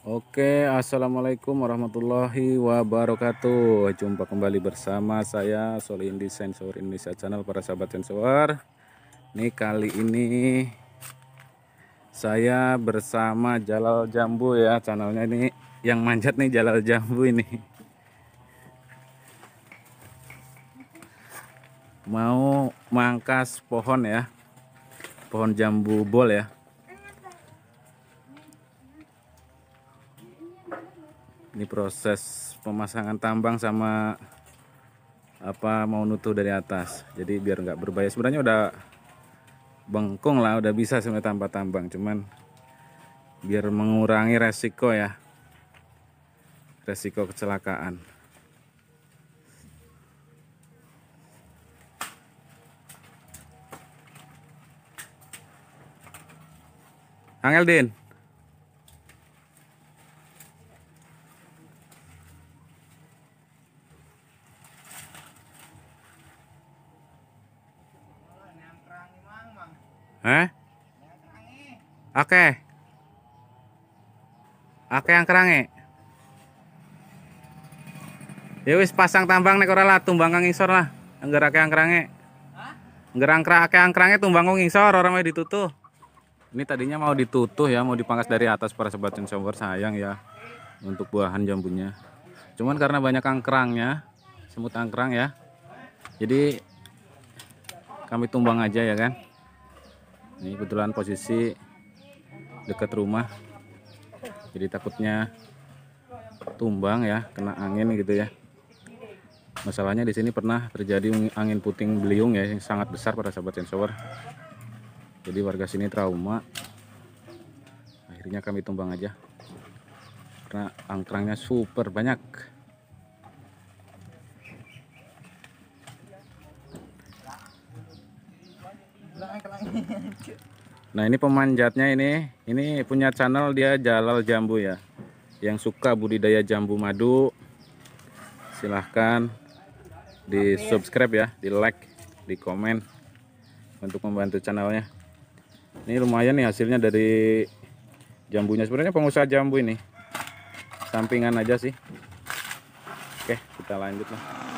Oke, assalamualaikum warahmatullahi wabarakatuh. Jumpa kembali bersama saya Indi Sensor Indonesia Channel para sahabat sensor. Nih kali ini saya bersama Jalal Jambu ya channelnya ini yang manjat nih Jalal Jambu ini. Mau mangkas pohon ya, pohon jambu bol ya. ini proses pemasangan tambang sama apa mau nutuh dari atas jadi biar nggak berbahaya sebenarnya udah bengkung lah udah bisa sebenarnya tanpa tambang cuman biar mengurangi resiko ya resiko kecelakaan Angel Din Eh? Oke. Oke yang kerangi. Ya wis pasang tambang nek ora lah tumbang kang ngisor lah. Angger akeh angkrange. Hah? Angger akeh angkrange tumbang kok ngisor ora mau ditutuh. Ini tadinya mau ditutuh ya, mau dipangkas dari atas para sobat sumber sayang ya untuk buahan jambunya. Cuman karena banyak angkrangnya, semut angkrang ya. Jadi kami tumbang aja ya kan ini kebetulan posisi dekat rumah jadi takutnya tumbang ya kena angin gitu ya masalahnya di sini pernah terjadi angin puting beliung ya yang sangat besar pada sahabat sensor jadi warga sini trauma akhirnya kami tumbang aja karena angkrangnya super banyak Nah ini pemanjatnya ini, ini punya channel dia Jalal Jambu ya. Yang suka budidaya jambu madu, silahkan di subscribe ya, di like, di komen untuk membantu channelnya. Ini lumayan nih hasilnya dari jambunya. Sebenarnya pengusaha jambu ini, sampingan aja sih. Oke, kita lanjut lah.